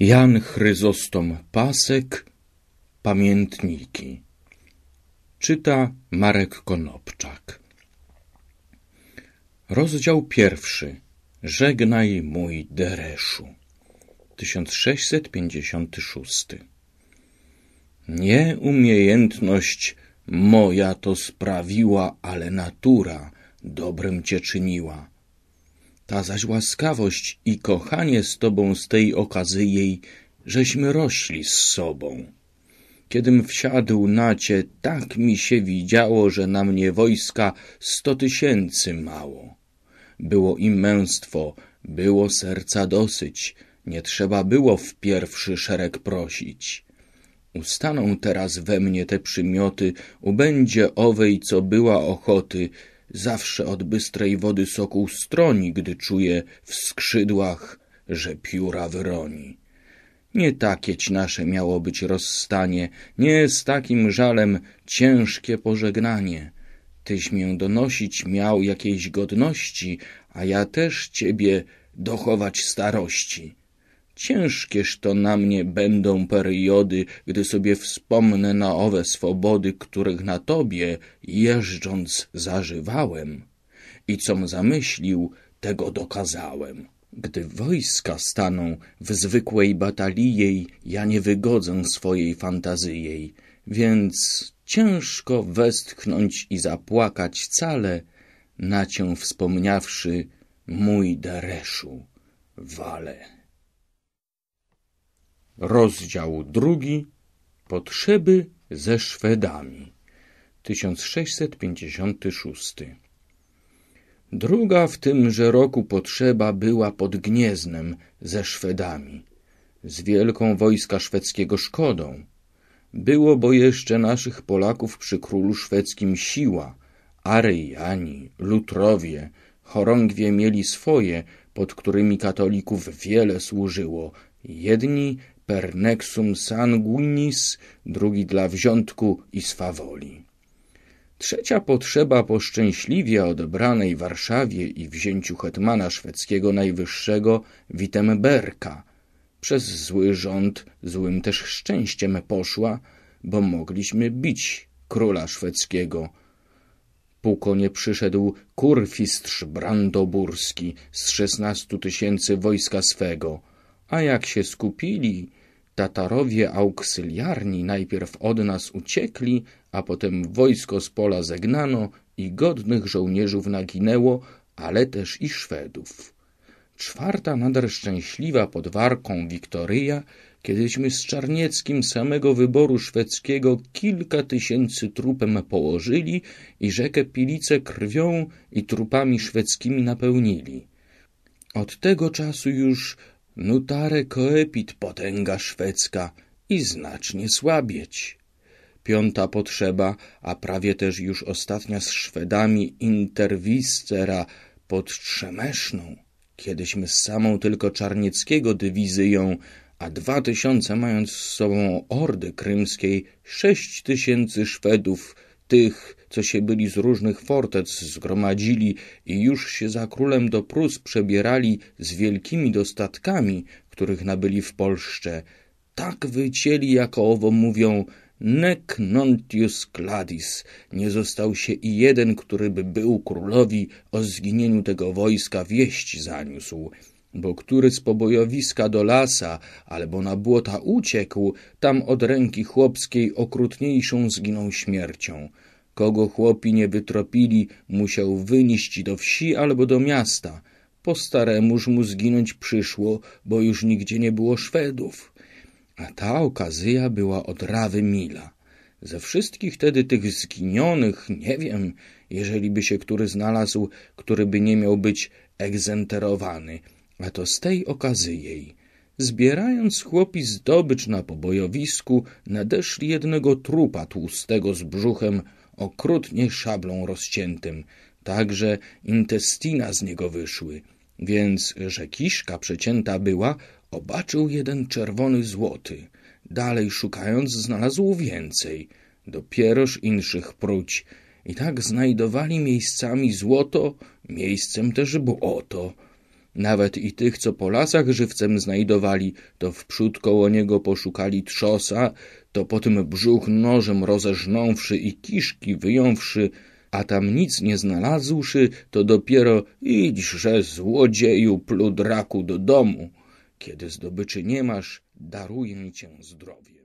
Jan Chryzostom Pasek Pamiętniki Czyta Marek Konopczak Rozdział pierwszy Żegnaj mój Dereszu 1656 Nie umiejętność moja to sprawiła, ale natura dobrym cię czyniła ta zaś łaskawość i kochanie z Tobą z tej okazy jej, żeśmy rośli z sobą. Kiedym wsiadł na Cię, tak mi się widziało, że na mnie wojska sto tysięcy mało. Było im męstwo, było serca dosyć, nie trzeba było w pierwszy szereg prosić. Ustaną teraz we mnie te przymioty, ubędzie owej, co była ochoty, Zawsze od bystrej wody soku stroni, gdy czuje w skrzydłach, że pióra wyroni. Nie takieć nasze miało być rozstanie, nie z takim żalem ciężkie pożegnanie. Tyś mię donosić miał jakiejś godności, a ja też ciebie dochować starości. Ciężkież to na mnie będą periody, gdy sobie wspomnę na owe swobody, których na tobie, jeżdżąc, zażywałem. I com zamyślił, tego dokazałem. Gdy wojska staną w zwykłej batalijej, ja nie wygodzę swojej fantazji więc ciężko westchnąć i zapłakać cale, na cię wspomniawszy, mój Dareszu, wale. Rozdział drugi Potrzeby ze Szwedami 1656 Druga w tymże roku potrzeba była pod Gnieznem ze Szwedami, z wielką wojska szwedzkiego szkodą. Było bo jeszcze naszych Polaków przy królu szwedzkim siła, Aryjani, Lutrowie, Chorągwie mieli swoje, pod którymi katolików wiele służyło, jedni per nexum sanguinis, drugi dla wziątku i swawoli. Trzecia potrzeba po szczęśliwie odebranej Warszawie i wzięciu hetmana szwedzkiego najwyższego Wittemberka. Przez zły rząd złym też szczęściem poszła, bo mogliśmy bić króla szwedzkiego. Puko nie przyszedł kurfistrz brandoburski z szesnastu tysięcy wojska swego, a jak się skupili, Tatarowie auksyliarni najpierw od nas uciekli, a potem wojsko z pola zegnano i godnych żołnierzów naginęło, ale też i Szwedów. Czwarta nader szczęśliwa pod warką Wiktoryja, kiedyśmy z Czarnieckim samego wyboru szwedzkiego kilka tysięcy trupem położyli i rzekę Pilice krwią i trupami szwedzkimi napełnili. Od tego czasu już Nutare koepit potęga szwedzka i znacznie słabieć. Piąta potrzeba, a prawie też już ostatnia z Szwedami interwiscera pod Trzemeszną. Kiedyśmy z samą tylko Czarnieckiego dywizją, a dwa tysiące mając z sobą ordy krymskiej, sześć tysięcy Szwedów – tych, co się byli z różnych fortec zgromadzili i już się za królem do Prus przebierali z wielkimi dostatkami, których nabyli w Polsce, tak wycieli, jako owo mówią, nec nontius cladis, nie został się i jeden, który by był królowi o zginieniu tego wojska wieść zaniósł bo który z pobojowiska do lasa albo na błota uciekł, tam od ręki chłopskiej okrutniejszą zginął śmiercią. Kogo chłopi nie wytropili, musiał wynieść do wsi albo do miasta. Po staremuż mu zginąć przyszło, bo już nigdzie nie było Szwedów. A ta okazja była od rawy mila. Ze wszystkich tedy tych zginionych, nie wiem, jeżeli by się który znalazł, który by nie miał być egzenterowany – a to z tej okazy jej. Zbierając chłopi zdobycz na pobojowisku, nadeszli jednego trupa tłustego z brzuchem, okrutnie szablą rozciętym, tak że intestina z niego wyszły. Więc, że kiszka przecięta była, obaczył jeden czerwony złoty. Dalej szukając, znalazł więcej, dopieroż inszych próć. I tak znajdowali miejscami złoto, miejscem też było oto. Nawet i tych, co po lasach żywcem znajdowali, to wprzód koło niego poszukali trzosa, to potem brzuch nożem rozeżnąwszy i kiszki wyjąwszy, a tam nic nie znalazłszy, to dopiero idźże złodzieju pludraku do domu. Kiedy zdobyczy nie masz, daruję cię zdrowie.